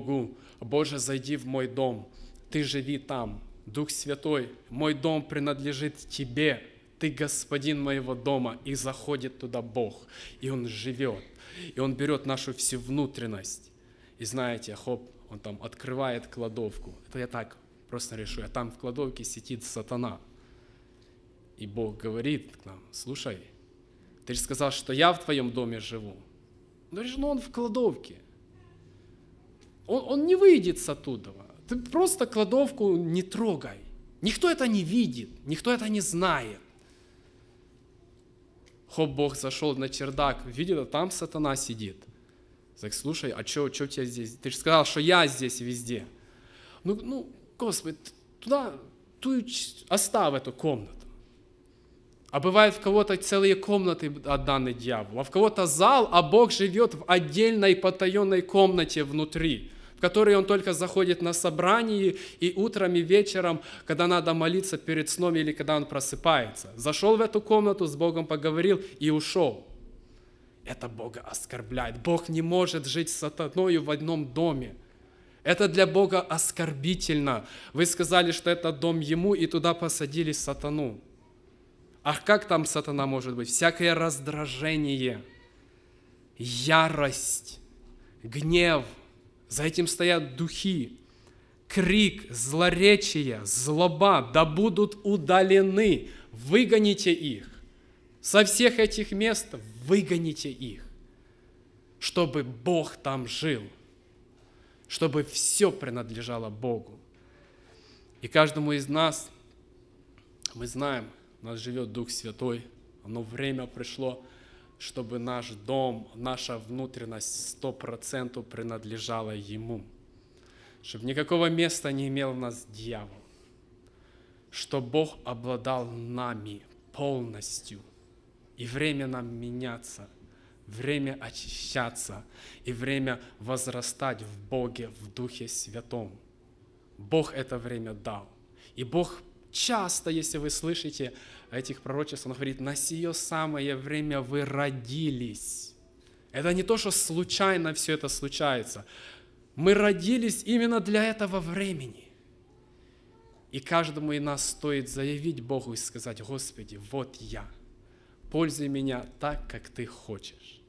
Богу, Боже, зайди в мой дом, ты живи там, Дух Святой, мой дом принадлежит тебе, ты господин моего дома, и заходит туда Бог, и Он живет, и Он берет нашу всю внутренность. И знаете, хоп, Он там открывает кладовку. Это я так просто решу, а там в кладовке сидит сатана. И Бог говорит к нам, слушай, ты же сказал, что я в твоем доме живу. Но ну, он в кладовке. Он, он не выйдет с оттуда. Ты просто кладовку не трогай. Никто это не видит, никто это не знает. Хоп, Бог зашел на чердак, видит, а там сатана сидит. Так, слушай, а что у тебя здесь? Ты же сказал, что я здесь везде. Ну, ну Господи, туда, ту, оставь эту комнату. А бывает в кого-то целые комнаты отданы дьяволу, а в кого-то зал, а Бог живет в отдельной потаенной комнате внутри – в которые он только заходит на собрании и утром и вечером, когда надо молиться перед сном или когда он просыпается. Зашел в эту комнату, с Богом поговорил и ушел. Это Бога оскорбляет. Бог не может жить с сатаною в одном доме. Это для Бога оскорбительно. Вы сказали, что это дом ему, и туда посадили сатану. Ах, как там сатана может быть? Всякое раздражение, ярость, гнев – за этим стоят духи, крик, злоречие, злоба, да будут удалены, выгоните их. Со всех этих мест выгоните их, чтобы Бог там жил, чтобы все принадлежало Богу. И каждому из нас, мы знаем, у нас живет Дух Святой, оно время пришло – чтобы наш дом, наша внутренность сто процентов принадлежала Ему, чтобы никакого места не имел в нас дьявол, чтобы Бог обладал нами полностью, и время нам меняться, время очищаться, и время возрастать в Боге, в Духе Святом. Бог это время дал, и Бог часто, если вы слышите этих пророчеств, он говорит, на сие самое время вы родились. Это не то, что случайно все это случается. Мы родились именно для этого времени. И каждому из нас стоит заявить Богу и сказать, Господи, вот я, пользуй меня так, как Ты хочешь.